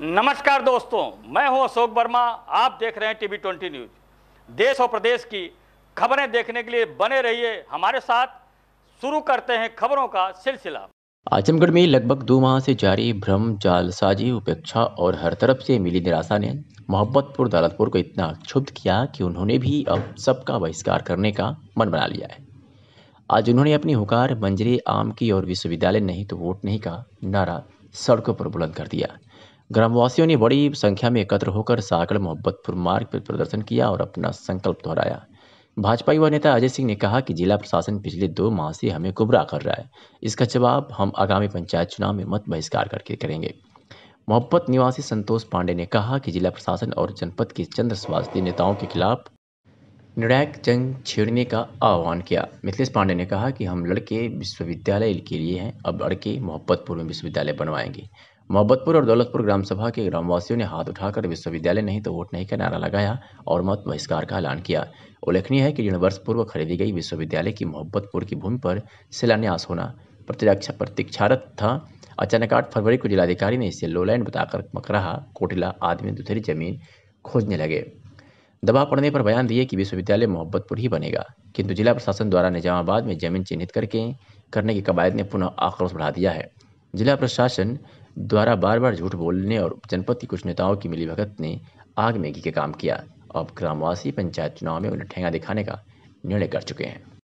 नमस्कार दोस्तों मैं हूं अशोक वर्मा आप देख रहे हैं टीवी ट्वेंटी न्यूज देश और प्रदेश की खबरें देखने के लिए बने रहिए हमारे साथ शुरू करते हैं खबरों का सिलसिला आजमगढ़ में लगभग दो माह से जारी भ्रम जालसाजी उपेक्षा और हर तरफ से मिली निराशा ने मोहब्बतपुर दौलतपुर को इतना क्षुब्ध किया कि उन्होंने भी अब सबका बहिष्कार करने का मन बना लिया है आज उन्होंने अपनी हुकार मंजरी आम की और विश्वविद्यालय नहीं तो वोट नहीं का नारा सड़कों पर बुलंद कर दिया ग्रामवासियों ने बड़ी संख्या में एकत्र होकर सागर मोहब्बतपुर मार्ग पर प्रदर्शन किया और अपना संकल्प दोहराया भाजपा युवा नेता अजय सिंह ने कहा कि जिला प्रशासन पिछले दो माह से हमें गुमराह कर रहा है इसका जवाब हम आगामी पंचायत चुनाव में मत बहिष्कार करके करेंगे मोहब्बत निवासी संतोष पांडे ने कहा कि जिला प्रशासन और जनपद के चंद्र स्वास्थ्य नेताओं के खिलाफ निर्णायक जंग छेड़ने का आह्वान किया मिथिलेश पांडे ने कहा कि हम लड़के विश्वविद्यालय के लिए हैं अब लड़के मोहब्बतपुर में विश्वविद्यालय बनवाएंगे मोहब्बतपुर और दौलतपुर ग्राम सभा के ग्रामवासियों ने हाथ उठाकर विश्वविद्यालय नहीं तो वोट नहीं का नारा लगाया और मत बहिष्कार का ऐलान किया उल्लेखनीय है कि तीन वर्ष पूर्व खरीदी गई विश्वविद्यालय की मोहब्बतपुर की भूमि पर शिलान्यास होना प्रतिरक्षा प्रतीक्षारत था अचानक आठ फरवरी को जिलाधिकारी ने इसे लोलैंड बताकर मकराहा कोटिला आदि में दूसरी जमीन खोजने लगे दबाव पड़ने पर बयान दिए कि विश्वविद्यालय मोहब्बतपुर ही बनेगा किंतु जिला प्रशासन द्वारा निजामाबाद में जमीन चिन्हित करके करने की कवायद ने पुनः आक्रोश बढ़ा दिया है जिला प्रशासन द्वारा बार बार झूठ बोलने और जनपद के कुछ नेताओं की मिली भगत ने आग में घी के काम किया अब ग्रामवासी पंचायत चुनाव में उन्हें ठेंगा दिखाने का निर्णय कर चुके हैं